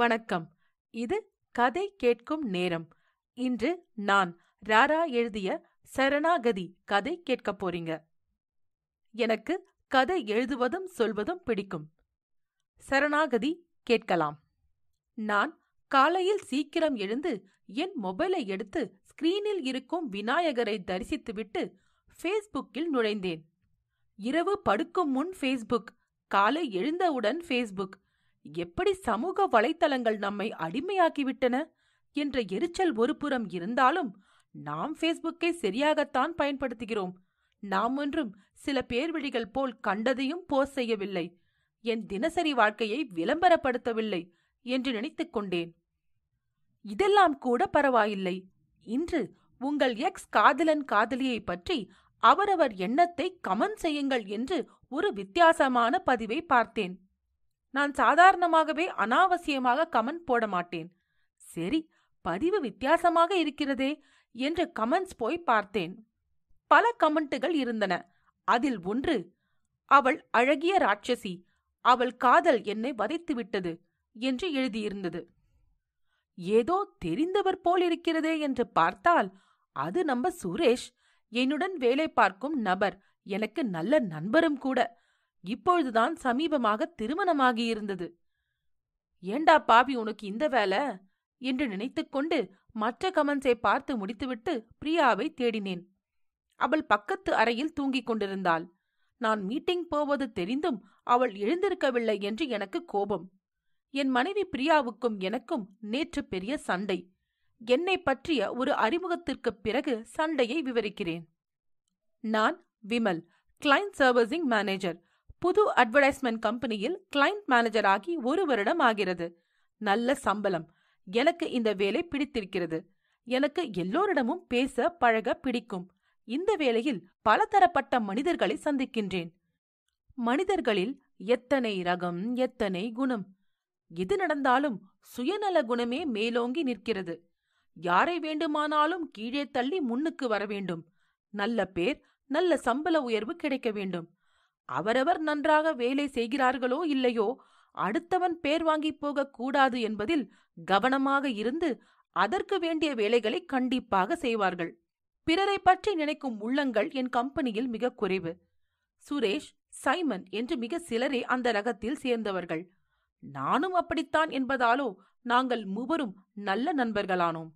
வணக்கம் இது கதை கேட்கும் நேரம் இன்று நான் ராரா எழுதிய சரணாகதி கதை கேட்க போறீங்க எனக்கு கதை எழுதுவதும் சொல்வதும் பிடிக்கும் சரணாகதி கேட்கலாம் நான் காலையில் சீக்கிரம் எழுந்து என் மொபைலை எடுத்து ஸ்கிரீனில் இருக்கும் விநாயகரை தரிசித்துவிட்டு ஃபேஸ்புக்கில் நுழைந்தேன் இரவு படுக்கும் முன் ஃபேஸ்புக் காலை எழுந்தவுடன் ஃபேஸ்புக் எப்படி சமூக வலைத்தளங்கள் நம்மை அடிமையாக்கிவிட்டன என்ற எரிச்சல் ஒருபுறம் இருந்தாலும் நாம் ஃபேஸ்புக்கை சரியாகத்தான் பயன்படுத்துகிறோம் நாம் ஒன்றும் சில பேர்வழிகள் போல் கண்டதையும் போஸ்ட் செய்யவில்லை என் தினசரி வாழ்க்கையை விளம்பரப்படுத்தவில்லை என்று நினைத்துக் கொண்டேன் இதெல்லாம் கூட பரவாயில்லை இன்று உங்கள் எக்ஸ் காதலன் காதலியை பற்றி அவரவர் எண்ணத்தை கமெண்ட் செய்யுங்கள் என்று ஒரு வித்தியாசமான பதிவை பார்த்தேன் நான் சாதாரணமாகவே அனாவசியமாக கமெண்ட் போட மாட்டேன் சரி பதிவு வித்தியாசமாக இருக்கிறதே என்று கமெண்ட்ஸ் போய் பார்த்தேன் பல கமெண்ட்டுகள் இருந்தன அதில் ஒன்று அவள் அழகிய ராட்சசி அவள் காதல் என்னை வதைத்துவிட்டது என்று எழுதியிருந்தது ஏதோ தெரிந்தவர் போல் இருக்கிறதே என்று பார்த்தால் அது நம்ம சுரேஷ் என்னுடன் வேலை பார்க்கும் நபர் எனக்கு நல்ல நண்பரும் கூட இப்பொழுதுதான் சமீபமாக திருமணமாகியிருந்தது ஏண்டா பாபி உனக்கு இந்த வேலை என்று நினைத்துக்கொண்டு மற்ற கமன்ஸை பார்த்து முடித்துவிட்டு பிரியாவை தேடினேன் அவள் பக்கத்து அறையில் தூங்கிக் கொண்டிருந்தாள் நான் மீட்டிங் போவது தெரிந்தும் அவள் எழுந்திருக்கவில்லை என்று எனக்கு கோபம் என் மனைவி பிரியாவுக்கும் எனக்கும் நேற்று பெரிய சண்டை என்னை பற்றிய ஒரு அறிமுகத்திற்குப் பிறகு சண்டையை விவரிக்கிறேன் நான் விமல் கிளைண்ட் சர்வீசிங் மேனேஜர் புது அட்வர்டைஸ்மெண்ட் கம்பெனியில் கிளைண்ட் மேனேஜர் ஆகி ஒரு வருடம் ஆகிறது நல்ல சம்பளம் எனக்கு இந்த வேலை பிடித்திருக்கிறது எனக்கு எல்லோரிடமும் பேச பழக பிடிக்கும் இந்த வேலையில் பலதரப்பட்ட மனிதர்களை சந்திக்கின்றேன் மனிதர்களில் எத்தனை ரகம் எத்தனை குணம் எது நடந்தாலும் சுயநல குணமே மேலோங்கி நிற்கிறது யாரை வேண்டுமானாலும் கீழே தள்ளி முன்னுக்கு வர வேண்டும் நல்ல பேர் நல்ல சம்பள உயர்வு கிடைக்க வேண்டும் அவரவர் நன்றாக வேலை செய்கிறார்களோ இல்லையோ அடுத்தவன் பேர் வாங்கி போகக்கூடாது என்பதில் கவனமாக இருந்து அதற்கு வேண்டிய வேலைகளை கண்டிப்பாக செய்வார்கள் பிறரை பற்றி நினைக்கும் உள்ளங்கள் என் கம்பெனியில் மிக குறைவு சுரேஷ் சைமன் என்று மிக சிலரே அந்த ரகத்தில் சேர்ந்தவர்கள் நானும் அப்படித்தான் என்பதாலோ நாங்கள் மூவரும் நல்ல நண்பர்களானோம்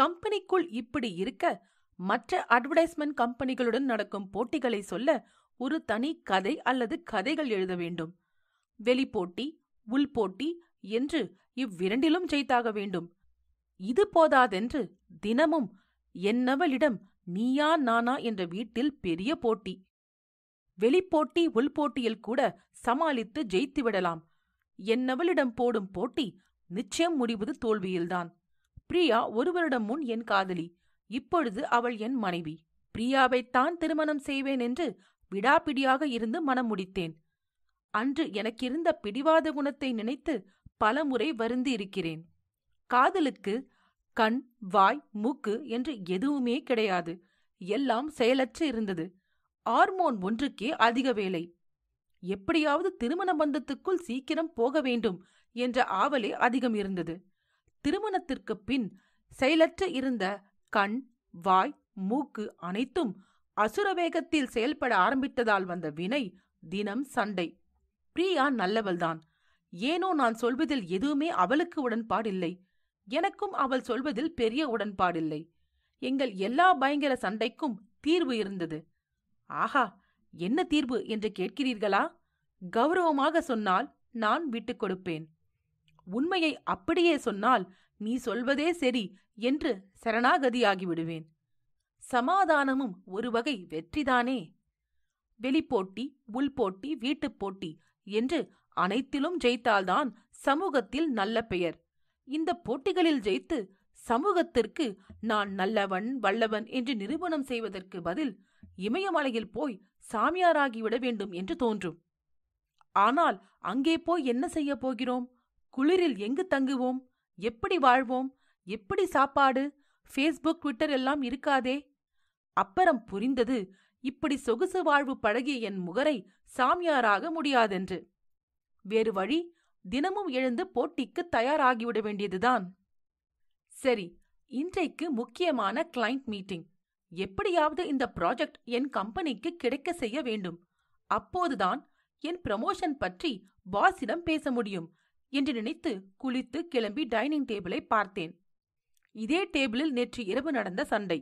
கம்பெனிக்குள் இப்படி இருக்க மற்ற அட்வர்டைஸ்மெண்ட் கம்பெனிகளுடன் நடக்கும் போட்டிகளை சொல்ல ஒரு தனி கதை அல்லது கதைகள் எழுத வேண்டும் வெளிப்போட்டி உள்போட்டி என்று இவ்விரண்டிலும் ஜெயித்தாக வேண்டும் இது போதாதென்று தினமும் என்னவளிடம் நீயா நானா என்ற வீட்டில் பெரிய போட்டி வெளிப்போட்டி உள்போட்டியில் கூட சமாளித்து ஜெயித்துவிடலாம் என்னவளிடம் போடும் போட்டி நிச்சயம் முடிவது தோல்வியில்தான் பிரியா ஒருவரிடம் முன் என் காதலி இப்பொழுது அவள் என் மனைவி பிரியாவைத்தான் திருமணம் செய்வேன் என்று விடாபிடியாக இருந்து மனம் முடித்தேன் அன்று எனக்கிருந்த பிடிவாத குணத்தை நினைத்து பலமுறை வருந்தி இருக்கிறேன் காதலுக்கு கண் வாய் மூக்கு என்று எதுவுமே கிடையாது எல்லாம் செயலற்று இருந்தது ஆர்மோன் ஒன்றுக்கே அதிக வேலை எப்படியாவது திருமண பந்தத்துக்குள் சீக்கிரம் போக வேண்டும் என்ற ஆவலே அதிகம் இருந்தது திருமணத்திற்கு பின் செயலற்று இருந்த கண் வாய் மூக்கு அனைத்தும் அசுரவேகத்தில் செயல்பட ஆரம்பித்ததால் வந்த வினை தினம் சண்டை பிரியா நல்லவள்தான் ஏனோ நான் சொல்வதில் எதுவுமே அவளுக்கு உடன்பாடில்லை எனக்கும் அவள் சொல்வதில் பெரிய உடன்பாடில்லை எங்கள் எல்லா பயங்கர சண்டைக்கும் தீர்வு இருந்தது ஆஹா என்ன தீர்வு என்று கேட்கிறீர்களா கௌரவமாக சொன்னால் நான் விட்டுக் கொடுப்பேன் உண்மையை அப்படியே சொன்னால் நீ சொல்வதே சரி என்று சரணாகதியாகிவிடுவேன் சமாதானமும் ஒரு வகை வெற்றிதானே வெளிப்போட்டி உள்போட்டி வீட்டுப் போட்டி என்று அனைத்திலும் ஜெயித்தால்தான் சமூகத்தில் நல்ல பெயர் இந்த போட்டிகளில் ஜெயித்து சமூகத்திற்கு நான் நல்லவன் வல்லவன் என்று நிரூபணம் செய்வதற்கு பதில் இமயமலையில் போய் சாமியாராகிவிட வேண்டும் என்று தோன்றும் ஆனால் அங்கே போய் என்ன செய்ய போகிறோம் குளிரில் எங்கு தங்குவோம் எப்படி வாழ்வோம் எப்படி சாப்பாடு ஃபேஸ்புக் ட்விட்டர் எல்லாம் இருக்காதே அப்புறம் புரிந்தது இப்படி சொகுசு வாழ்வு பழகிய என் முகரை சாமியாராக முடியாதென்று வேறு வழி தினமும் எழுந்து போட்டிக்கு தயாராகிவிட வேண்டியதுதான் சரி இன்றைக்கு முக்கியமான கிளைண்ட் மீட்டிங் எப்படியாவது இந்த ப்ராஜெக்ட் என் கம்பெனிக்கு கிடைக்க செய்ய வேண்டும் அப்போதுதான் என் ப்ரமோஷன் பற்றி பாஸிடம் பேச முடியும் என்று நினைத்து குளித்து கிளம்பி டைனிங் டேபிளை பார்த்தேன் இதே டேபிளில் நேற்று இரவு நடந்த சண்டை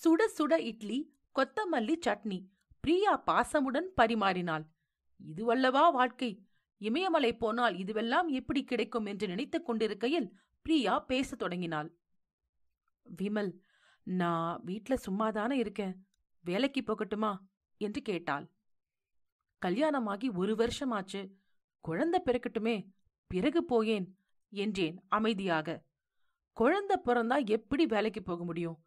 சுட சுட இட்லி கொத்தமல்லி சட்னி பிரியா பாசமுடன் பரிமாறினாள் இதுவல்லவா வாழ்க்கை இமயமலை போனால் இதுவெல்லாம் எப்படி கிடைக்கும் என்று நினைத்துக் கொண்டிருக்கையில் பிரியா பேசத் தொடங்கினாள் விமல் நான் வீட்ல சும்மாதானே இருக்கேன் வேலைக்கு போகட்டுமா என்று கேட்டாள் கல்யாணமாகி ஒரு வருஷமாச்சு குழந்தை பிறக்கட்டுமே பிறகு போயேன் என்றேன் அமைதியாக குழந்தை பிறந்தா எப்படி வேலைக்கு போக முடியும்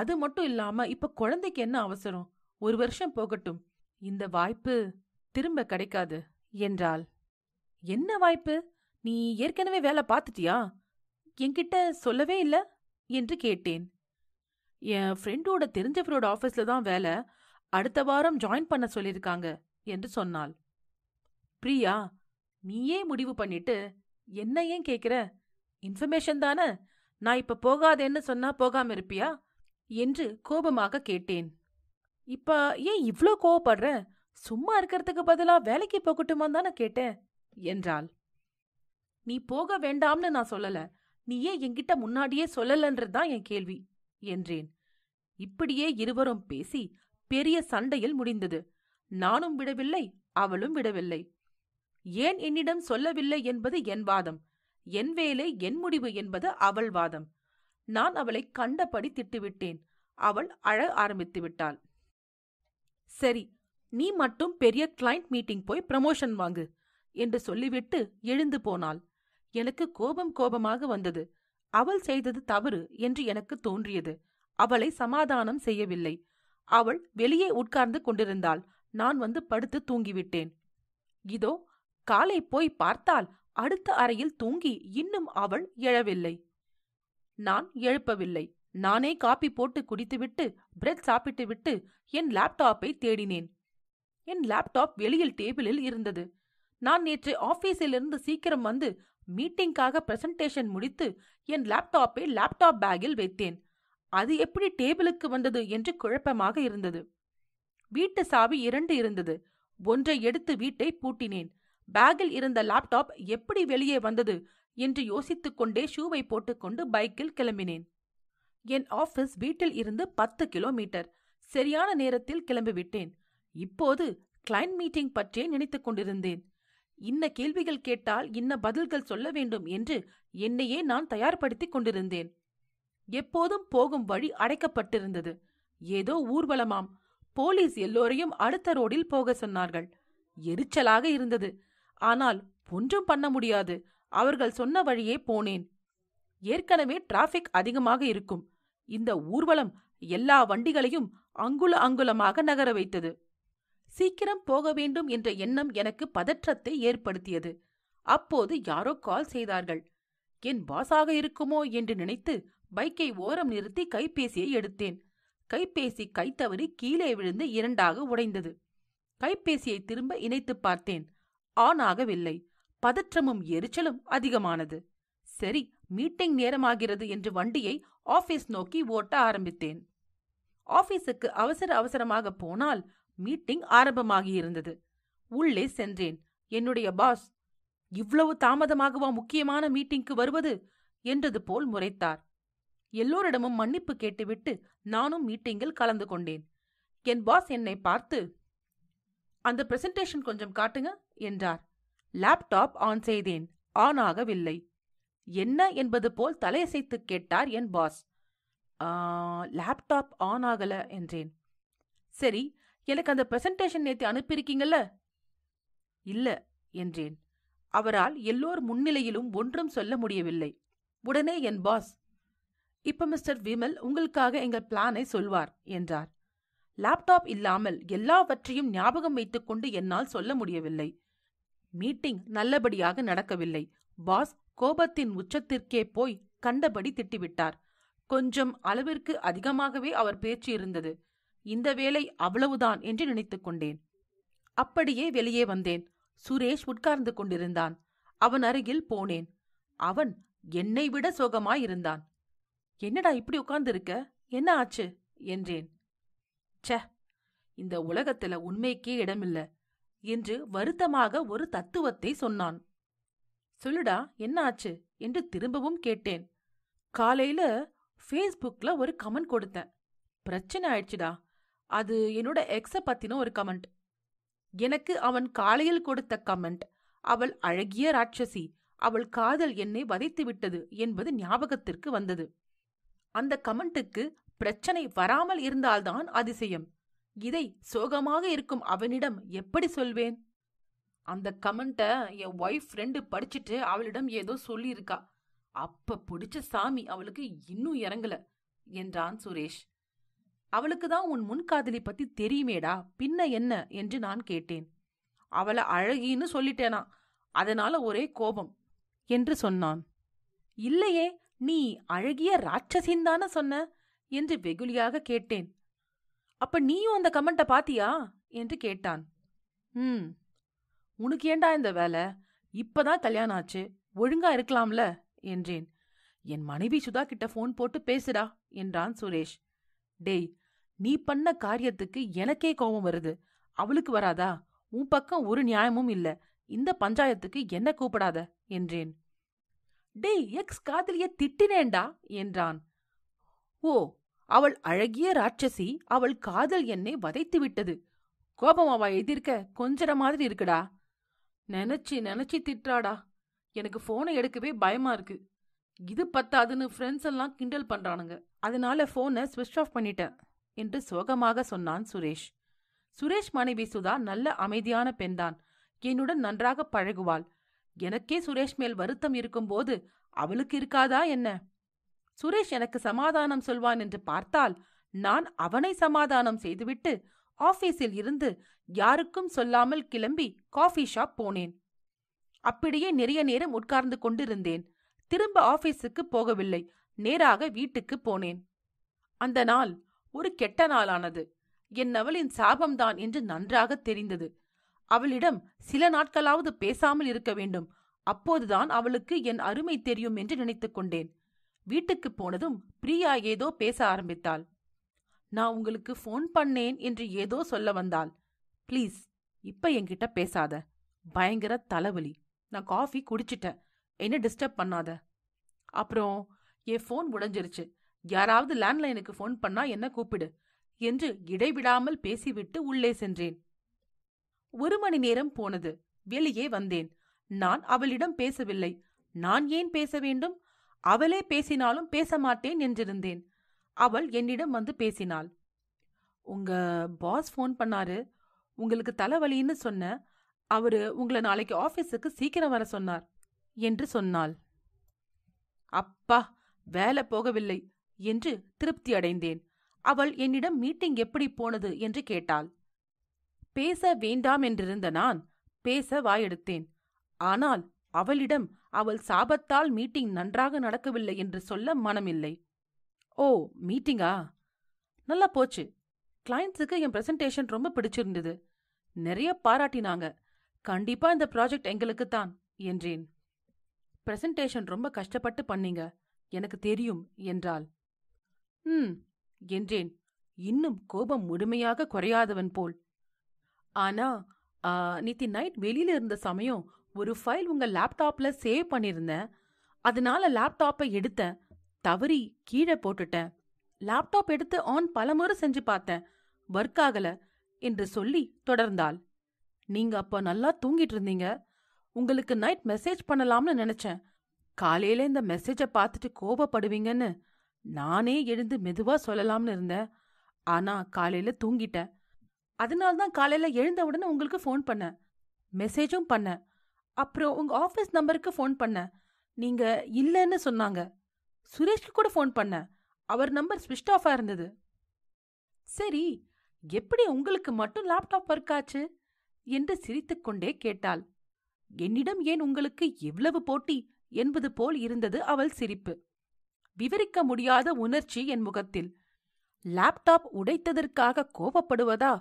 அது மட்டும் இல்லாம இப்ப குழந்தைக்கு என்ன அவசரம் ஒரு வருஷம் போகட்டும் இந்த வாய்ப்பு திரும்ப கிடைக்காது என்றாள் என்ன வாய்ப்பு நீ ஏற்கனவே வேலை பார்த்துட்டியா என்கிட்ட சொல்லவே இல்ல என்று கேட்டேன் என் ஃப்ரெண்டோட தெரிஞ்சவரோட ஆஃபீஸில் தான் வேலை அடுத்த வாரம் ஜாயின் பண்ண சொல்லியிருக்காங்க என்று சொன்னாள் பிரியா நீயே முடிவு பண்ணிட்டு என்ன ஏன் கேட்குற இன்ஃபர்மேஷன் தானே நான் இப்போ போகாதேன்னு சொன்னா போகாம இருப்பியா என்று கோபமாக கேட்டேன் இப்ப ஏன் இவ்ளோ கோவப்படுற சும்மா இருக்கிறதுக்கு பதிலா வேலைக்கு போகட்டுமா தானே கேட்டேன் என்றாள் நீ போக வேண்டாம்னு நான் சொல்லல நீ ஏன் என்கிட்ட முன்னாடியே சொல்லலன்றதுதான் என் கேள்வி என்றேன் இப்படியே இருவரும் பேசி பெரிய சண்டையில் முடிந்தது நானும் விடவில்லை அவளும் விடவில்லை ஏன் என்னிடம் சொல்லவில்லை என்பது என் வாதம் என் வேலை என் முடிவு என்பது அவள் வாதம் நான் அவளை கண்டபடி திட்டுவிட்டேன் அவள் அழ ஆரம்பித்து விட்டாள் சரி நீ மட்டும் பெரிய கிளைண்ட் மீட்டிங் போய் ப்ரமோஷன் வாங்கு என்று சொல்லிவிட்டு எழுந்து போனாள் எனக்கு கோபம் கோபமாக வந்தது அவள் செய்தது தவறு என்று எனக்கு தோன்றியது அவளை சமாதானம் செய்யவில்லை அவள் வெளியே உட்கார்ந்து கொண்டிருந்தாள் நான் வந்து படுத்து தூங்கிவிட்டேன் இதோ காலை போய் பார்த்தால் அடுத்த அறையில் தூங்கி இன்னும் அவள் எழவில்லை நான் எழுப்பவில்லை நானே காப்பி போட்டு குடித்துவிட்டு பிரெட் சாப்பிட்டுவிட்டு என் லேப்டாப்பை தேடினேன் என் லேப்டாப் வெளியில் டேபிளில் இருந்தது நான் நேற்று ஆஃபீஸிலிருந்து சீக்கிரம் வந்து மீட்டிங்காக பிரசன்டேஷன் முடித்து என் லேப்டாப்பை லேப்டாப் பேக்கில் வைத்தேன் அது எப்படி டேபிளுக்கு வந்தது என்று குழப்பமாக இருந்தது வீட்டு சாவி இரண்டு இருந்தது ஒன்றை எடுத்து வீட்டை பூட்டினேன் பேக்கில் இருந்த லேப்டாப் எப்படி வெளியே வந்தது என்று யோசித்துக் கொண்டே ஷூவை போட்டுக்கொண்டு பைக்கில் கிளம்பினேன் என் ஆபீஸ் வீட்டில் இருந்து பத்து கிலோமீட்டர் சரியான நேரத்தில் கிளம்பிவிட்டேன் இப்போது கிளைண்ட் மீட்டிங் பற்றியே நினைத்துக் கொண்டிருந்தேன் இன்ன கேள்விகள் கேட்டால் இன்ன பதில்கள் சொல்ல வேண்டும் என்று என்னையே நான் தயார்படுத்திக் கொண்டிருந்தேன் எப்போதும் போகும் வழி அடைக்கப்பட்டிருந்தது ஏதோ ஊர்வலமாம் போலீஸ் எல்லோரையும் அடுத்த ரோடில் போக சொன்னார்கள் எரிச்சலாக இருந்தது ஆனால் ஒன்றும் பண்ண முடியாது அவர்கள் சொன்ன வழியே போனேன் ஏற்கனவே டிராஃபிக் அதிகமாக இருக்கும் இந்த ஊர்வலம் எல்லா வண்டிகளையும் அங்குல அங்குலமாக நகர வைத்தது சீக்கிரம் போக வேண்டும் என்ற எண்ணம் எனக்கு பதற்றத்தை ஏற்படுத்தியது அப்போது யாரோ கால் செய்தார்கள் என் பாஸாக இருக்குமோ என்று நினைத்து பைக்கை ஓரம் நிறுத்தி கைபேசியை எடுத்தேன் கைபேசி கைத்தவறி கீழே விழுந்து இரண்டாக உடைந்தது கைபேசியை திரும்ப இணைத்து பார்த்தேன் ஆன் ஆகவில்லை பதற்றமும் எரிச்சலும் அதிகமானது சரி மீட்டிங் நேரமாகிறது என்று வண்டியை ஆபீஸ் நோக்கி ஓட்ட ஆரம்பித்தேன் ஆபீஸுக்கு அவசர அவசரமாக போனால் மீட்டிங் ஆரம்பமாகியிருந்தது உள்ளே சென்றேன் என்னுடைய பாஸ் இவ்வளவு தாமதமாகவா முக்கியமான மீட்டிங்க்கு வருவது என்றது போல் முறைத்தார் எல்லோரிடமும் மன்னிப்பு கேட்டுவிட்டு நானும் மீட்டிங்கில் கலந்து கொண்டேன் என் பாஸ் என்னை பார்த்து அந்த பிரசன்டேஷன் கொஞ்சம் காட்டுங்க என்றார் லேப்டாப் ஆன் செய்தேன் ஆன் ஆகவில்லை என்ன என்பது போல் தலையசைத்து கேட்டார் என் பாஸ் லேப்டாப் ஆன் ஆகல என்றேன் சரி எனக்கு அந்த பிரசன்டேஷன் நேற்று அனுப்பியிருக்கீங்கல்ல இல்ல என்றேன் அவரால் எல்லோர் முன்னிலையிலும் ஒன்றும் சொல்ல முடியவில்லை உடனே என் பாஸ் இப்ப மிஸ்டர் விமல் உங்களுக்காக எங்கள் பிளானை சொல்வார் என்றார் லேப்டாப் இல்லாமல் எல்லாவற்றையும் ஞாபகம் வைத்துக்கொண்டு என்னால் சொல்ல முடியவில்லை மீட்டிங் நல்லபடியாக நடக்கவில்லை பாஸ் கோபத்தின் உச்சத்திற்கே போய் கண்டபடி திட்டிவிட்டார் கொஞ்சம் அளவிற்கு அதிகமாகவே அவர் பேச்சு இருந்தது இந்த வேலை அவ்வளவுதான் என்று நினைத்து கொண்டேன் அப்படியே வெளியே வந்தேன் சுரேஷ் உட்கார்ந்து கொண்டிருந்தான் அவன் அருகில் போனேன் அவன் என்னை விட சோகமாயிருந்தான் என்னடா இப்படி உட்கார்ந்திருக்க என்ன ஆச்சு என்றேன் ச இந்த உலகத்துல உண்மைக்கே இடமில்ல என்று வருத்தமாக ஒரு தத்துவத்தை சொன்னான் சொல்லுடா என்ன ஆச்சு என்று திரும்பவும் கேட்டேன் காலையில ஃபேஸ்புக்ல ஒரு கமெண்ட் கொடுத்தேன் பிரச்சனை ஆயிடுச்சுடா அது என்னோட எக்ஸ பத்தின ஒரு கமெண்ட் எனக்கு அவன் காலையில் கொடுத்த கமெண்ட் அவள் அழகிய ராட்சசி அவள் காதல் என்னை வதைத்து விட்டது என்பது ஞாபகத்திற்கு வந்தது அந்த கமெண்ட்டுக்கு பிரச்சனை வராமல் இருந்தால்தான் அதிசயம் இதை சோகமாக இருக்கும் அவனிடம் எப்படி சொல்வேன் அந்த கமெண்ட்டை என் ஒய்ஃப் ஃப்ரெண்டு படிச்சுட்டு அவளிடம் ஏதோ சொல்லியிருக்கா அப்ப பிடிச்ச சாமி அவளுக்கு இன்னும் இறங்கல என்றான் சுரேஷ் அவளுக்கு தான் உன் முன்காதலி பத்தி தெரியுமேடா பின்ன என்ன என்று நான் கேட்டேன் அவளை அழகின்னு சொல்லிட்டேனா அதனால ஒரே கோபம் என்று சொன்னான் இல்லையே நீ அழகிய ராட்சசின்தான சொன்ன என்று வெகுளியாக கேட்டேன் அப்ப நீயும் அந்த கமெண்ட்டை பாத்தியா என்று கேட்டான் ம் உனக்கு ஏண்டா இந்த வேலை இப்பதான் கல்யாணம் ஆச்சு ஒழுங்கா இருக்கலாம்ல என்றேன் என் மனைவி சுதா கிட்ட ஃபோன் போட்டு பேசுடா என்றான் சுரேஷ் டேய் நீ பண்ண காரியத்துக்கு எனக்கே கோபம் வருது அவளுக்கு வராதா உன் பக்கம் ஒரு நியாயமும் இல்ல இந்த பஞ்சாயத்துக்கு என்ன கூப்பிடாத என்றேன் டேய் எக்ஸ் காதலிய திட்டினேண்டா என்றான் ஓ அவள் அழகிய ராட்சசி அவள் காதல் என்னை வதைத்து விட்டது கோபம் அவ எதிர்க்க கொஞ்சற மாதிரி இருக்குடா நினைச்சு நினைச்சு திட்டுறாடா எனக்கு ஃபோனை எடுக்கவே பயமா இருக்கு இது பத்தாதுன்னு ஃப்ரெண்ட்ஸ் எல்லாம் கிண்டல் பண்றானுங்க அதனால ஃபோனை ஸ்விட்ச் ஆஃப் பண்ணிட்டேன் என்று சோகமாக சொன்னான் சுரேஷ் சுரேஷ் மனைவி சுதா நல்ல அமைதியான பெண்தான் என்னுடன் நன்றாக பழகுவாள் எனக்கே சுரேஷ் மேல் வருத்தம் இருக்கும்போது அவளுக்கு இருக்காதா என்ன சுரேஷ் எனக்கு சமாதானம் சொல்வான் என்று பார்த்தால் நான் அவனை சமாதானம் செய்துவிட்டு ஆபீஸில் இருந்து யாருக்கும் சொல்லாமல் கிளம்பி காஃபி ஷாப் போனேன் அப்படியே நிறைய நேரம் உட்கார்ந்து கொண்டிருந்தேன் திரும்ப ஆபீஸுக்கு போகவில்லை நேராக வீட்டுக்கு போனேன் அந்த நாள் ஒரு கெட்ட நாளானது என் அவளின் சாபம்தான் என்று நன்றாக தெரிந்தது அவளிடம் சில நாட்களாவது பேசாமல் இருக்க வேண்டும் அப்போதுதான் அவளுக்கு என் அருமை தெரியும் என்று நினைத்துக் கொண்டேன் வீட்டுக்கு போனதும் பிரியா ஏதோ பேச ஆரம்பித்தாள் நான் உங்களுக்கு ஃபோன் பண்ணேன் என்று ஏதோ சொல்ல வந்தாள் ப்ளீஸ் இப்ப என்கிட்ட பேசாத பயங்கர தலைவலி நான் காஃபி குடிச்சிட்டேன் என்ன டிஸ்டர்ப் பண்ணாத அப்புறம் என் ஃபோன் உடைஞ்சிருச்சு யாராவது லேண்ட்லைனுக்கு ஃபோன் பண்ணா என்ன கூப்பிடு என்று இடைவிடாமல் பேசிவிட்டு உள்ளே சென்றேன் ஒரு மணி நேரம் போனது வெளியே வந்தேன் நான் அவளிடம் பேசவில்லை நான் ஏன் பேச வேண்டும் அவளே பேசினாலும் பேச மாட்டேன் என்றிருந்தேன் அவள் என்னிடம் வந்து பேசினாள் உங்க பாஸ் ஃபோன் பண்ணாரு உங்களுக்கு தலைவலின்னு சொன்ன அவரு உங்களை நாளைக்கு ஆஃபீஸுக்கு சீக்கிரம் வர சொன்னார் என்று சொன்னாள் அப்பா வேலை போகவில்லை என்று திருப்தி அடைந்தேன் அவள் என்னிடம் மீட்டிங் எப்படி போனது என்று கேட்டாள் பேச வேண்டாம் என்றிருந்த நான் பேச வாயெடுத்தேன் ஆனால் அவளிடம் அவள் சாபத்தால் மீட்டிங் நன்றாக நடக்கவில்லை என்று சொல்ல மனமில்லை ஓ மீட்டிங்கா நல்லா போச்சு கிளைண்ட்ஸுக்கு என் ப்ரெசன்டேஷன் ரொம்ப பிடிச்சிருந்தது நிறைய பாராட்டினாங்க கண்டிப்பா இந்த ப்ராஜெக்ட் எங்களுக்கு தான் என்றேன் பிரசன்டேஷன் ரொம்ப கஷ்டப்பட்டு பண்ணீங்க எனக்கு தெரியும் என்றாள் ம் என்றேன் இன்னும் கோபம் முழுமையாக குறையாதவன் போல் ஆனா நித்தி நைட் வெளியில இருந்த சமயம் ஒரு ஃபைல் உங்க லேப்டாப்ல சேவ் பண்ணியிருந்தேன் அதனால லேப்டாப்பை எடுத்தேன் தவறி கீழே போட்டுட்டேன் லேப்டாப் எடுத்து ஆன் பலமுறை செஞ்சு பார்த்தேன் ஒர்க் ஆகல என்று சொல்லி தொடர்ந்தாள் நீங்க அப்ப நல்லா தூங்கிட்டு இருந்தீங்க உங்களுக்கு நைட் மெசேஜ் பண்ணலாம்னு நினைச்சேன் காலையில இந்த மெசேஜை பார்த்துட்டு கோபப்படுவீங்கன்னு நானே எழுந்து மெதுவா சொல்லலாம்னு இருந்தேன் ஆனா காலையில தூங்கிட்டேன் அதனால்தான் காலையில எழுந்த உடனே உங்களுக்கு ஃபோன் பண்ணேன் மெசேஜும் பண்ணேன் அப்புறம் உங்க ஆஃபீஸ் நம்பருக்கு ஃபோன் பண்ணேன் நீங்க இல்லைன்னு சொன்னாங்க சுரேஷ்க்கு கூட ஃபோன் பண்ணேன் அவர் நம்பர் ஸ்விட்ச் ஆஃபாக இருந்தது சரி எப்படி உங்களுக்கு மட்டும் லேப்டாப் ஒர்க் ஆச்சு என்று சிரித்துக்கொண்டே கேட்டாள் என்னிடம் ஏன் உங்களுக்கு எவ்வளவு போட்டி என்பது போல் இருந்தது அவள் சிரிப்பு விவரிக்க முடியாத உணர்ச்சி என் முகத்தில் லேப்டாப் உடைத்ததற்காக கோபப்படுவதா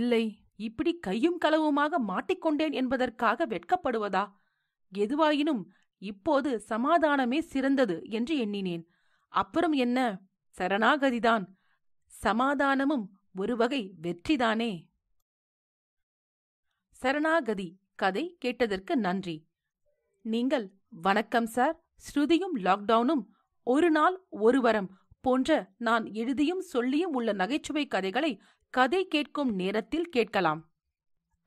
இல்லை இப்படி கையும் களவுமாக மாட்டிக்கொண்டேன் என்பதற்காக வெட்கப்படுவதா எதுவாயினும் இப்போது சமாதானமே சிறந்தது என்று எண்ணினேன் அப்புறம் என்ன சரணாகதிதான் சமாதானமும் ஒரு வகை வெற்றிதானே சரணாகதி கதை கேட்டதற்கு நன்றி நீங்கள் வணக்கம் சார் ஸ்ருதியும் லாக்டவுனும் ஒரு நாள் ஒரு வரம் போன்ற நான் எழுதியும் சொல்லியும் உள்ள நகைச்சுவை கதைகளை கதை கேட்கும் நேரத்தில் கேட்கலாம்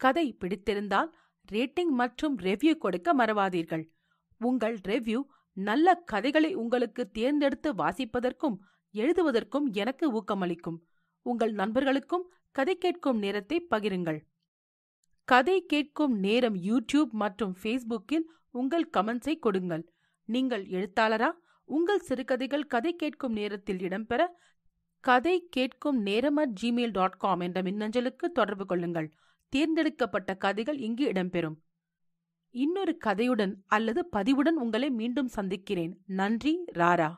கதை பிடித்திருந்தால் ரேட்டிங் மற்றும் ரெவ்யூ கொடுக்க மறவாதீர்கள் உங்கள் ரெவ்யூ நல்ல கதைகளை உங்களுக்கு தேர்ந்தெடுத்து வாசிப்பதற்கும் எழுதுவதற்கும் எனக்கு ஊக்கமளிக்கும் உங்கள் நண்பர்களுக்கும் கதை கேட்கும் நேரத்தை பகிருங்கள் கதை கேட்கும் நேரம் யூடியூப் மற்றும் ஃபேஸ்புக்கில் உங்கள் கமெண்ட்ஸை கொடுங்கள் நீங்கள் எழுத்தாளரா உங்கள் சிறுகதைகள் கதை கேட்கும் நேரத்தில் இடம்பெற கதை கேட்கும் நேரம் அட் ஜிமெயில் டாட் காம் என்ற மின்னஞ்சலுக்கு தொடர்பு கொள்ளுங்கள் தேர்ந்தெடுக்கப்பட்ட கதைகள் இங்கு இடம்பெறும் இன்னொரு கதையுடன் அல்லது பதிவுடன் உங்களை மீண்டும் சந்திக்கிறேன் நன்றி ராரா